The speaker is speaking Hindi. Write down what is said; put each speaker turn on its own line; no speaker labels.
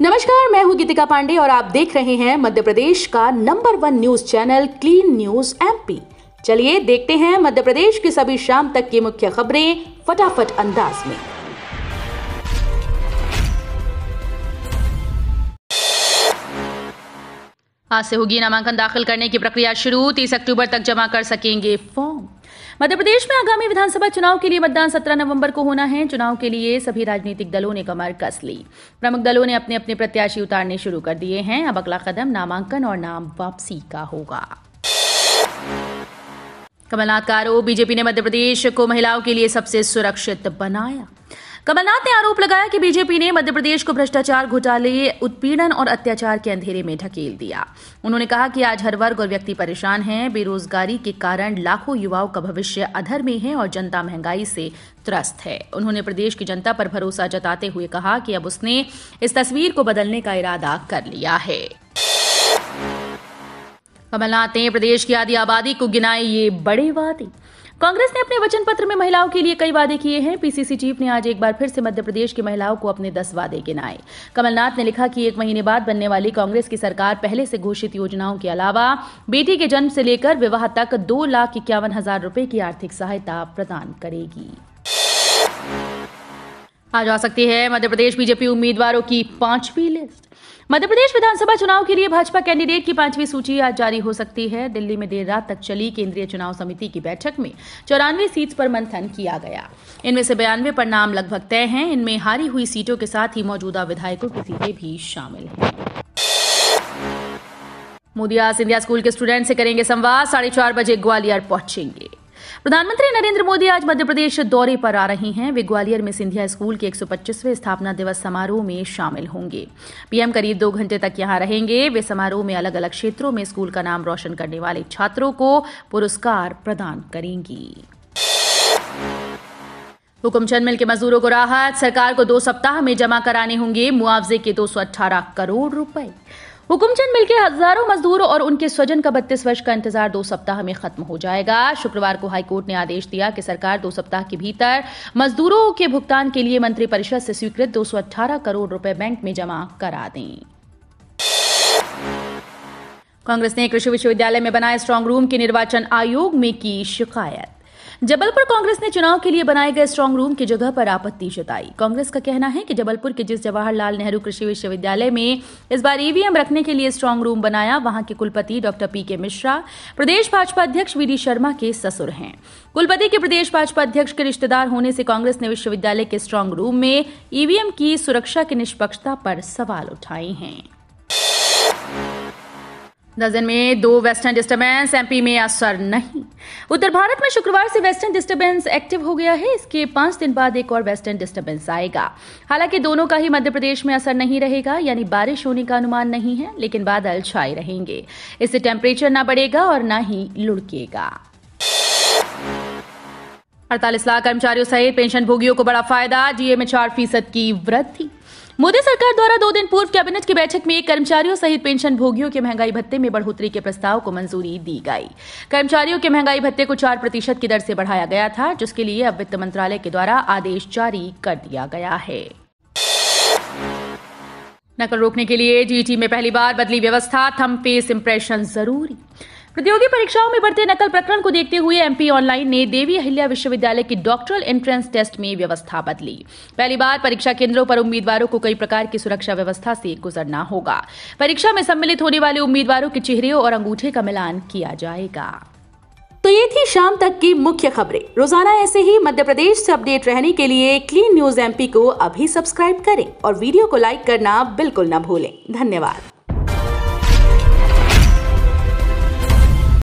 नमस्कार मैं हूँ गीतिका पांडे और आप देख रहे हैं मध्य प्रदेश का number one news channel clean news MP चलिए देखते हैं मध्य प्रदेश की सभी शाम तक की मुख्य खबरें फटाफट अंदाज में आज से होगी नामांकन दाखिल करने की प्रक्रिया शुरू तीस अक्टूबर तक जमा कर सकेंगे फॉर्म मध्य प्रदेश में आगामी विधानसभा चुनाव के लिए मतदान 17 नवंबर को होना है चुनाव के लिए सभी राजनीतिक दलों ने कमर कस ली प्रमुख दलों ने अपने अपने प्रत्याशी उतारने शुरू कर दिए हैं अब अगला कदम नामांकन और नाम वापसी का होगा कमलनाथ का आरोप बीजेपी ने मध्य प्रदेश को महिलाओं के लिए सबसे सुरक्षित बनाया कमलनाथ ने आरोप लगाया कि बीजेपी ने मध्य प्रदेश को भ्रष्टाचार घोटाले उत्पीड़न और अत्याचार के अंधेरे में ढकेल दिया उन्होंने कहा कि आज हर वर्ग और व्यक्ति परेशान हैं बेरोजगारी के कारण लाखों युवाओं का भविष्य अधर में है और जनता महंगाई से त्रस्त है उन्होंने प्रदेश की जनता पर भरोसा जताते हुए कहा कि अब उसने इस तस्वीर को बदलने का इरादा कर लिया है कमलनाथ ने प्रदेश की आदि आबादी को गिनाए ये बड़े वादे कांग्रेस ने अपने वचन पत्र में महिलाओं के लिए कई वादे किए हैं पीसीसी चीफ ने आज एक बार फिर से मध्य प्रदेश की महिलाओं को अपने दस वादे गिनाए कमलनाथ ने लिखा कि एक महीने बाद बनने वाली कांग्रेस की सरकार पहले से घोषित योजनाओं के अलावा बेटी के जन्म से लेकर विवाह तक दो लाख इक्यावन हजार रूपए की आर्थिक सहायता प्रदान करेगी आज आ सकती है मध्य प्रदेश बीजेपी उम्मीदवारों की पांचवी लिस्ट मध्य प्रदेश विधानसभा चुनाव के लिए भाजपा कैंडिडेट की पांचवी सूची आज जारी हो सकती है दिल्ली में देर रात तक चली केंद्रीय चुनाव समिति की बैठक में चौरानवे सीट पर मंथन किया गया इनमें से बयानवे पर नाम लगभग तय हैं इनमें हारी हुई सीटों के साथ ही मौजूदा विधायकों की सीटें भी शामिल हैं मोदी आज इंडिया स्कूल के स्टूडेंट से करेंगे संवाद साढ़े चार बजे ग्वालियर पहुंचेंगे प्रधानमंत्री नरेंद्र मोदी आज मध्य प्रदेश दौरे पर आ रहे हैं वे ग्वालियर में सिंधिया स्कूल के 125वें स्थापना दिवस समारोह में शामिल होंगे पीएम करीब दो घंटे तक यहां रहेंगे वे समारोह में अलग अलग क्षेत्रों में स्कूल का नाम रोशन करने वाले छात्रों को पुरस्कार प्रदान करेंगी हुकुमचंद मिल के मजदूरों को राहत सरकार को दो सप्ताह में जमा कराने होंगे मुआवजे के दो करोड़ रुपए हुकुमचंद मिल के हजारों मजदूर और उनके स्वजन का बत्तीस वर्ष का इंतजार दो सप्ताह में खत्म हो जाएगा शुक्रवार को हाईकोर्ट ने आदेश दिया कि सरकार दो सप्ताह के भीतर मजदूरों के भुगतान के लिए मंत्रिपरिषद से स्वीकृत 218 करोड़ रुपए बैंक में जमा करा दें कांग्रेस ने कृषि विश्वविद्यालय में बनाए स्ट्रांग रूम के निर्वाचन आयोग में की शिकायत जबलपुर कांग्रेस ने चुनाव के लिए बनाए गए स्ट्रांग रूम की जगह पर आपत्ति जताई कांग्रेस का कहना है कि जबलपुर के जिस जवाहरलाल नेहरू कृषि विश्वविद्यालय में इस बार ईवीएम e रखने के लिए स्ट्रांग रूम बनाया वहां के कुलपति डॉक्टर पी के मिश्रा प्रदेश भाजपा अध्यक्ष वी शर्मा के ससुर हैं कुलपति के प्रदेश भाजपा अध्यक्ष के रिश्तेदार होने से कांग्रेस ने विश्वविद्यालय के स्ट्रांग रूम में ईवीएम e की सुरक्षा की निष्पक्षता पर सवाल उठाए हैं दर्जन में दो वेस्टर्न डिस्टर्बेंस एमपी में असर नहीं उत्तर भारत में शुक्रवार से वेस्टर्न डिस्टर्बेंस एक्टिव हो गया है इसके पांच दिन बाद एक और वेस्टर्न डिस्टर्बेंस आएगा हालांकि दोनों का ही मध्य प्रदेश में असर नहीं रहेगा यानी बारिश होने का अनुमान नहीं है लेकिन बादल छाए रहेंगे इससे टेम्परेचर ना बढ़ेगा और न ही लुड़केगा अड़तालीस लाख कर्मचारियों सहित पेंशन भोगियों को बड़ा फायदा डीए में चार फीसद की वृद्धि मोदी सरकार द्वारा दो दिन पूर्व कैबिनेट की बैठक में कर्मचारियों सहित पेंशन भोगियों के महंगाई भत्ते में बढ़ोतरी के प्रस्ताव को मंजूरी दी गई कर्मचारियों के महंगाई भत्ते को चार प्रतिशत की दर से बढ़ाया गया था जिसके लिए अब वित्त मंत्रालय के द्वारा आदेश जारी कर दिया गया है नकल रोकने के लिए जीटी में पहली बार बदली व्यवस्था थम फेस इंप्रेशन जरूरी प्रतियोगी परीक्षाओं में बढ़ते नकल प्रकरण को देखते हुए एमपी ऑनलाइन ने देवी अहिल्या विश्वविद्यालय की डॉक्टरल एंट्रेंस टेस्ट में व्यवस्था बदली पहली बार परीक्षा केंद्रों पर उम्मीदवारों को कई प्रकार की सुरक्षा व्यवस्था से गुजरना होगा परीक्षा में सम्मिलित होने वाले उम्मीदवारों के चेहरे और अंगूठे का मिलान किया जाएगा तो ये थी शाम तक की मुख्य खबरें रोजाना ऐसे ही मध्य प्रदेश से अपडेट रहने के लिए क्लीन न्यूज एमपी को अभी सब्सक्राइब करें और वीडियो को लाइक करना बिल्कुल न भूलें धन्यवाद